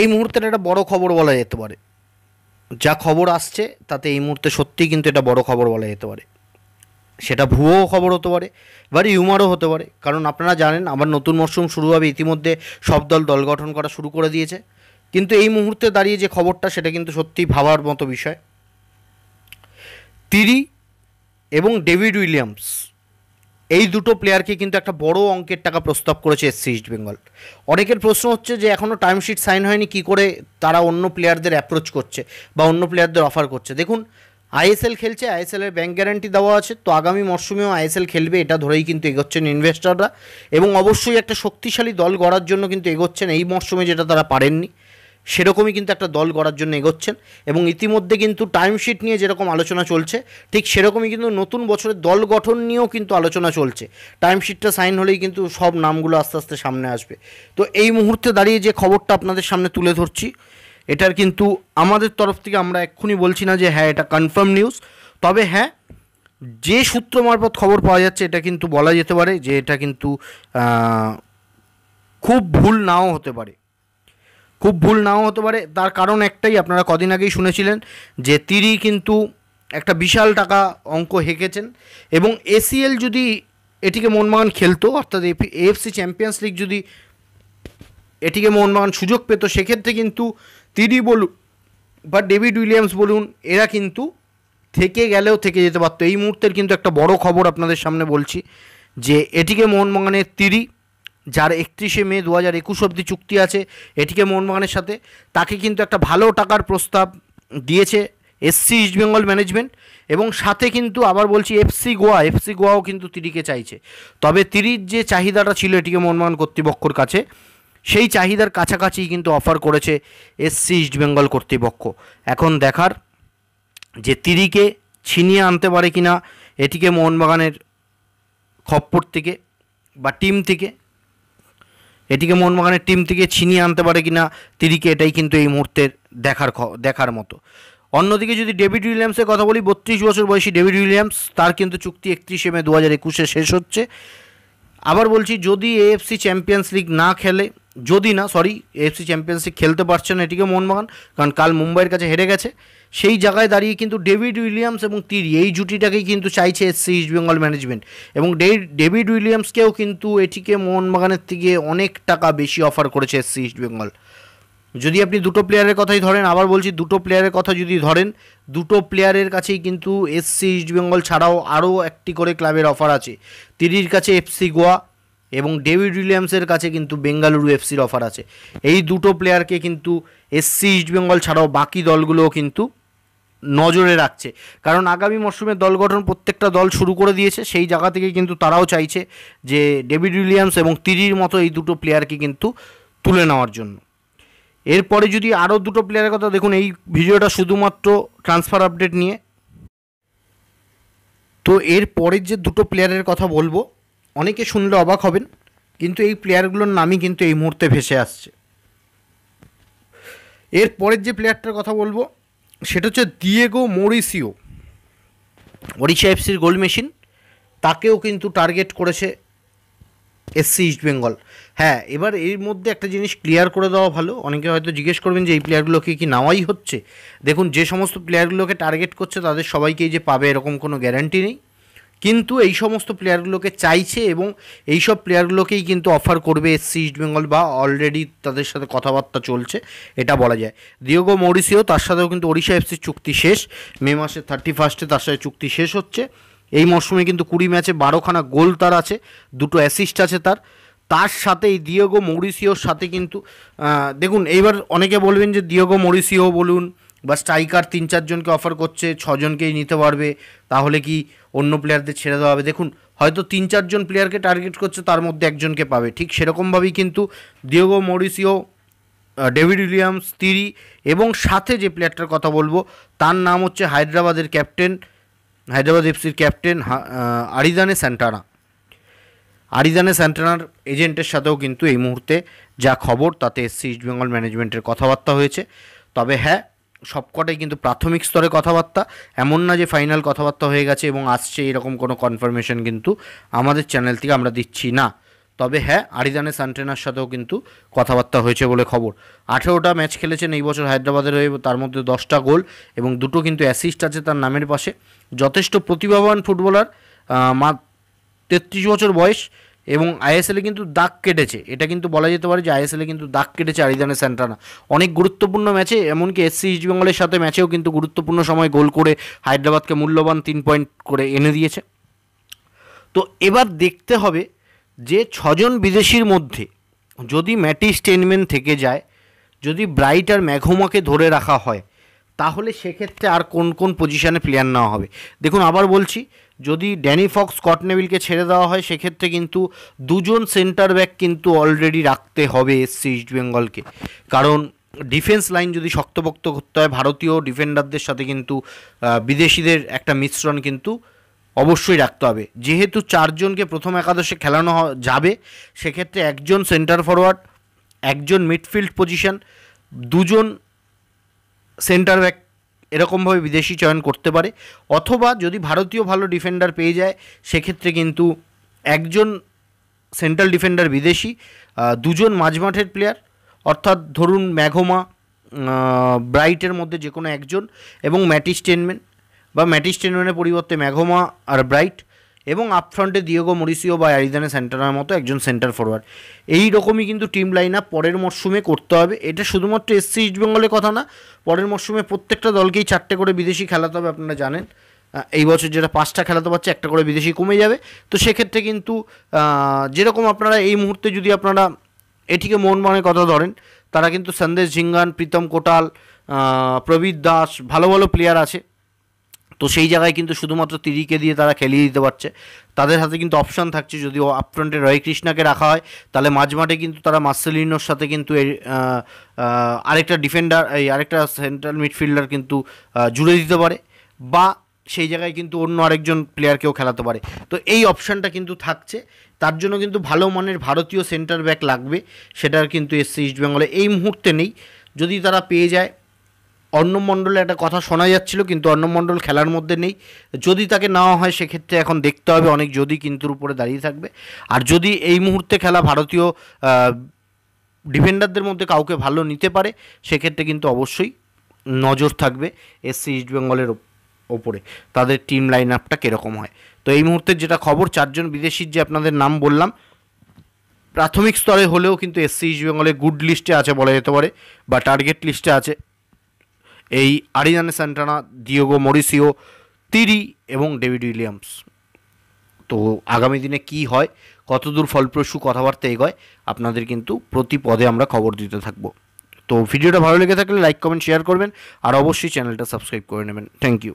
এই মুহূর্তের একটা বড় খবর বলা যেতে পারে যা খবর আসছে তাতে এই মুহূর্তে সত্যিই কিন্তু এটা বড় খবর বলা যেতে পারে সেটা ভুয়ো খবর হতে পারে বা ইউমারও হতে পারে কারণ আপনারা জানেন আবার নতুন মরশুম শুরু হবে ইতিমধ্যে সব দল দল গঠন করা শুরু করে দিয়েছে কিন্তু এই মুহূর্তে দাঁড়িয়ে যে খবরটা সেটা কিন্তু সত্যিই ভাবার মতো বিষয় তিরি এবং ডেভিড উইলিয়ামস এই দুটো প্লেয়ারকে কিন্তু একটা বড় অঙ্কের টাকা প্রস্তাব করেছে এসসি ইস্ট বেঙ্গল অনেকের প্রশ্ন হচ্ছে যে এখনও টাইমশিট সাইন হয়নি কি করে তারা অন্য প্লেয়ারদের অ্যাপ্রোচ করছে বা অন্য প্লেয়ারদের অফার করছে দেখুন আইএসএল খেলছে আইএসএলের ব্যাঙ্ক গ্যারান্টি দেওয়া আছে তো আগামী মরশুমেও আইএসএল খেলবে এটা ধরেই কিন্তু এগোচ্ছেন ইনভেস্টররা এবং অবশ্যই একটা শক্তিশালী দল গড়ার জন্য কিন্তু এগোচ্ছেন এই মরশুমে যেটা তারা পারেননি সেরকমই কিন্তু একটা দল গড়ার জন্য এগোচ্ছেন এবং ইতিমধ্যে কিন্তু টাইমশিট নিয়ে যেরকম আলোচনা চলছে ঠিক সেরকমই কিন্তু নতুন বছরের দল গঠন নিয়েও কিন্তু আলোচনা চলছে টাইমশিটটা সাইন হলেই কিন্তু সব নামগুলো আস্তে আস্তে সামনে আসবে তো এই মুহূর্তে দাঁড়িয়ে যে খবরটা আপনাদের সামনে তুলে ধরছি এটার কিন্তু আমাদের তরফ থেকে আমরা এক্ষুনি বলছি না যে হ্যাঁ এটা কনফার্ম নিউজ তবে হ্যাঁ যে সূত্র মারফত খবর পাওয়া যাচ্ছে এটা কিন্তু বলা যেতে পারে যে এটা কিন্তু খুব ভুল নাও হতে পারে খুব ভুল নাও হতে পারে তার কারণ একটাই আপনারা কদিন আগেই শুনেছিলেন যে তিরি কিন্তু একটা বিশাল টাকা অঙ্ক হেঁকেছেন এবং এসিএল যদি এটিকে মোহনবাগান খেলতো অর্থাৎ এএফসি চ্যাম্পিয়ন্স লিগ যদি এটিকে মোহনবাগান সুযোগ পেত সেক্ষেত্রে কিন্তু তিরি বলুন বা ডেভিড উইলিয়ামস বলুন এরা কিন্তু থেকে গেলেও থেকে যেতে পারতো এই মুহূর্তের কিন্তু একটা বড় খবর আপনাদের সামনে বলছি যে এটিকে মোহনবাগানের তিরি যার একত্রিশে মে দু হাজার একুশ অবধি চুক্তি আছে এটিকে মোহনবাগানের সাথে তাকে কিন্তু একটা ভালো টাকার প্রস্তাব দিয়েছে এসসি ইস্টবেঙ্গল ম্যানেজমেন্ট এবং সাথে কিন্তু আবার বলছি এফসি গোয়া এফসি গোয়াও কিন্তু তিরিকে চাইছে তবে তিরির যে চাহিদাটা ছিল এটিকে মোহনবাগান কর্তৃপক্ষর কাছে সেই চাহিদার কাছাকাছি কিন্তু অফার করেছে এসসি ইস্টবেঙ্গল কর্তৃপক্ষ এখন দেখার যে তিরিকে ছিনিয়ে আনতে পারে কিনা এটিকে মোহনবাগানের খপ্পর থেকে বা টিম থেকে এটিকে মোহনবাগানের টিম থেকে ছিনিয়ে আনতে পারে কিনা তিরিকে এটাই কিন্তু এই মুহূর্তের দেখার দেখার মতো অন্যদিকে যদি ডেভিড উইলিয়ামসের কথা বলি বত্রিশ বছর বয়সী ডেভিড উইলিয়ামস তার কিন্তু চুক্তি একত্রিশে মে দু হাজার একুশে শেষ হচ্ছে আবার বলছি যদি এএফসি চ্যাম্পিয়ন্স লিগ না খেলে যদি না সরি এফসি চ্যাম্পিয়নশিপ খেলতে পারছে না এটিকে মোহনবাগান কারণ কাল মুম্বাইয়ের কাছে হেরে গেছে সেই জায়গায় দাঁড়িয়ে কিন্তু ডেভিড উইলিয়ামস এবং তিরি এই জুটিটাকেই কিন্তু চাইছে এসসি ইস্ট বেঙ্গল ম্যানেজমেন্ট এবং ডেভিড উইলিয়ামসকেও কিন্তু এটিকে মোহনবাগানের থেকে অনেক টাকা বেশি অফার করেছে এসসি ইস্ট বেঙ্গল যদি আপনি দুটো প্লেয়ারের কথাই ধরেন আবার বলছি দুটো প্লেয়ারের কথা যদি ধরেন দুটো প্লেয়ারের কাছেই কিন্তু এসসি ইস্টবেঙ্গল ছাড়াও আরও একটি করে ক্লাবের অফার আছে তিরির কাছে এফসি গোয়া এবং ডেভিড উইলিয়ামসের কাছে কিন্তু বেঙ্গালুরু এফসির অফার আছে এই দুটো প্লেয়ারকে কিন্তু এসসি ইস্টবেঙ্গল ছাড়াও বাকি দলগুলোও কিন্তু নজরে রাখছে কারণ আগামী মরশুমে দল গঠন প্রত্যেকটা দল শুরু করে দিয়েছে সেই জায়গা থেকে কিন্তু তারাও চাইছে যে ডেভিড উইলিয়ামস এবং তিরির মতো এই দুটো প্লেয়ারকে কিন্তু তুলে নেওয়ার জন্য এরপরে যদি আরও দুটো প্লেয়ারের কথা দেখুন এই ভিডিওটা শুধুমাত্র ট্রান্সফার আপডেট নিয়ে তো এর পরের যে দুটো প্লেয়ারের কথা বলবো অনেকে শুনলে অবাক হবেন কিন্তু এই প্লেয়ারগুলোর নামই কিন্তু এই মুহূর্তে ভেসে আসছে এর পরের যে প্লেয়ারটার কথা বলবো সেটা হচ্ছে দিয়েগো মরিসিও ওড়িশা এফসির গোল মেশিন তাকেও কিন্তু টার্গেট করেছে এসসি ইস্টবেঙ্গল হ্যাঁ এবার এর মধ্যে একটা জিনিস ক্লিয়ার করে দেওয়া ভালো অনেকে হয়তো জিজ্ঞেস করবেন যে এই প্লেয়ারগুলোকে কি নেওয়াই হচ্ছে দেখুন যে সমস্ত প্লেয়ারগুলোকে টার্গেট করছে তাদের সবাইকেই যে পাবে এরকম কোনো গ্যারান্টি নেই কিন্তু এই সমস্ত প্লেয়ারগুলোকে চাইছে এবং এই সব প্লেয়ারগুলোকেই কিন্তু অফার করবে এসসি ইস্টবেঙ্গল বা অলরেডি তাদের সাথে কথাবার্তা চলছে এটা বলা যায় দিওগো মরিসিও তার সাথেও কিন্তু ওড়িশা এফসির চুক্তি শেষ মে মাসের থার্টি ফার্স্টে তার সাথে চুক্তি শেষ হচ্ছে এই মরশুমে কিন্তু কুড়ি ম্যাচে বারোখানা গোল তার আছে দুটো অ্যাসিস্ট আছে তার তার সাথে এই দিয়েগো মরিসিওর সাথে কিন্তু দেখুন এইবার অনেকে বলবেন যে দিয়েগো মরিসিও বলুন বা স্ট্রাইকার তিন চারজনকে অফার করছে ছজনকেই নিতে পারবে তাহলে কি অন্য প্লেয়ারদের ছেড়ে দেওয়া হবে দেখুন হয়তো তিন চারজন প্লেয়ারকে টার্গেট করছে তার মধ্যে একজনকে পাবে ঠিক সেরকমভাবেই কিন্তু Diogo Mauricio David Williams Tiri এবং সাথে যে প্লেয়ারটার কথা বলবো তার নাম হচ্ছে হায়দ্রাবাদের ক্যাপ্টেন হায়দ্রাবাদ এফসির ক্যাপ্টেন আরিদানে স্যান্টানা আরিদানে স্যান্টানার এজেন্টের সাথেও কিন্তু এই মুহূর্তে যা খবর তাতে এসসি ইস্টবেঙ্গল ম্যানেজমেন্টের কথাবার্তা হয়েছে তবে হ্যাঁ সবকটাই কিন্তু প্রাথমিক স্তরে কথাবার্তা এমন না যে ফাইনাল কথাবার্তা হয়ে গেছে এবং আসছে এরকম কোনো কনফার্মেশন কিন্তু আমাদের চ্যানেল থেকে আমরা দিচ্ছি না তবে হ্যাঁ আরিদানে সান্টেনার সাথেও কিন্তু কথাবার্তা হয়েছে বলে খবর আঠেরোটা ম্যাচ খেলেছেন এই বছর হায়দ্রাবাদের হয়ে তার মধ্যে দশটা গোল এবং দুটো কিন্তু অ্যাসিস্ট আছে তার নামের পাশে যথেষ্ট প্রতিভাবান ফুটবলার মা তেত্রিশ বছর বয়স এবং আইএসএলে কিন্তু দাগ কেটেছে এটা কিন্তু বলা যেতে পারে যে আইএসএলে কিন্তু দাগ কেটেছে আরিদানের স্যান্টানা অনেক গুরুত্বপূর্ণ ম্যাচে এমনকি এসসি ইস্টবেঙ্গলের সাথে ম্যাচেও কিন্তু গুরুত্বপূর্ণ সময় গোল করে হায়দ্রাবাদকে মূল্যবান তিন পয়েন্ট করে এনে দিয়েছে তো এবার দেখতে হবে যে ছজন বিদেশির মধ্যে যদি ম্যাটি স্টেনম্যান থেকে যায় যদি ব্রাইট আর ম্যাঘোমাকে ধরে রাখা হয় তাহলে সেক্ষেত্রে আর কোন কোন পজিশানে প্লেয়ার নেওয়া হবে দেখুন আবার বলছি যদি ড্যানি ফক্স কটনেভিলকে ছেড়ে দেওয়া হয় সেক্ষেত্রে কিন্তু দুজন সেন্টার ব্যাক কিন্তু অলরেডি রাখতে হবে এসসি ইস্টবেঙ্গলকে কারণ ডিফেন্স লাইন যদি শক্তপক্ত করতে হয় ভারতীয় ডিফেন্ডারদের সাথে কিন্তু বিদেশিদের একটা মিশ্রণ কিন্তু অবশ্যই রাখতে হবে যেহেতু চারজনকে প্রথম একাদশে খেলানো যাবে সেক্ষেত্রে একজন সেন্টার ফরওয়ার্ড একজন মিডফিল্ড পজিশন দুজন সেন্টার ব্যাক এরকমভাবে বিদেশি চয়ন করতে পারে অথবা যদি ভারতীয় ভালো ডিফেন্ডার পেয়ে যায় সেক্ষেত্রে কিন্তু একজন সেন্ট্রাল ডিফেন্ডার বিদেশি দুজন মাঝমাঠের প্লেয়ার অর্থাৎ ধরুন ম্যাঘোমা ব্রাইটের মধ্যে যে কোনো একজন এবং ম্যাটিস বা ম্যাটিস পরিবর্তে ম্যাঘোমা আর ব্রাইট এবং আপফ্রন্টে দিয়েগো মরিসিও বা অ্যারিদানে সেন্টারের মতো একজন সেন্টার ফরওয়ার্ড এই রকমই কিন্তু টিম লাইন আপ পরের মরশুমে করতে হবে এটা শুধুমাত্র এসসি ইস্টবেঙ্গলের কথা না পরের মরশুমে প্রত্যেকটা দলকেই চারটে করে বিদেশি খেলাতে হবে আপনারা জানেন এই বছর যেটা পাঁচটা খেলাতে পারছে একটা করে বিদেশি কমে যাবে তো সেক্ষেত্রে কিন্তু যেরকম আপনারা এই মুহূর্তে যদি আপনারা এটিকে মন মনে কথা ধরেন তারা কিন্তু সন্দেশ ঝিঙ্গান প্রীতম কোটাল প্রবীর দাস ভালো ভালো প্লেয়ার আছে তো সেই জায়গায় কিন্তু শুধুমাত্র তিরিকে দিয়ে তারা খেলিয়ে দিতে পারছে তাদের হাতে কিন্তু অপশান থাকছে যদি আপফ্রন্টে রয় কৃষ্ণাকে রাখা হয় তাহলে মাঝমাঠে কিন্তু তারা মার্সেলিনোর সাথে কিন্তু আরেকটা ডিফেন্ডার এই আরেকটা সেন্ট্রাল মিডফিল্ডার কিন্তু জুড়ে দিতে পারে বা সেই জায়গায় কিন্তু অন্য আরেকজন প্লেয়ারকেও খেলাতে পারে তো এই অপশানটা কিন্তু থাকছে তার জন্য কিন্তু ভালো মানের ভারতীয় সেন্টার ব্যাক লাগবে সেটার কিন্তু এসসি ইস্টবেঙ্গলে এই মুহূর্তে নেই যদি তারা পেয়ে যায় অন্নমণ্ডলে একটা কথা শোনা যাচ্ছিল কিন্তু অন্নমণ্ডল খেলার মধ্যে নেই যদি তাকে নেওয়া হয় সেক্ষেত্রে এখন দেখতে হবে অনেক যদি কিন্তুর উপরে দাঁড়িয়ে থাকবে আর যদি এই মুহূর্তে খেলা ভারতীয় ডিফেন্ডারদের মধ্যে কাউকে ভালো নিতে পারে সেক্ষেত্রে কিন্তু অবশ্যই নজর থাকবে এসসি ইস্টবেঙ্গলের ওপরে তাদের টিম লাইন আপটা কীরকম হয় তো এই মুহূর্তে যেটা খবর চারজন বিদেশির যে আপনাদের নাম বললাম প্রাথমিক স্তরে হলেও কিন্তু এসসি ইস্টবেঙ্গলে গুড লিস্টে আছে বলা যেতে পারে বা টার্গেট লিস্টে আছে এই আরিজানে স্যান্টানা দিওগো মরিসিও তিরি এবং ডেভিড উইলিয়ামস তো আগামী দিনে কি হয় কতদূর ফলপ্রসূ কথাবার্তা এগোয় আপনাদের কিন্তু প্রতি পদে আমরা খবর দিতে থাকবো তো ভিডিওটা ভালো লেগে থাকলে লাইক কমেন্ট শেয়ার করবেন আর অবশ্যই চ্যানেলটা সাবস্ক্রাইব করে নেবেন থ্যাংক ইউ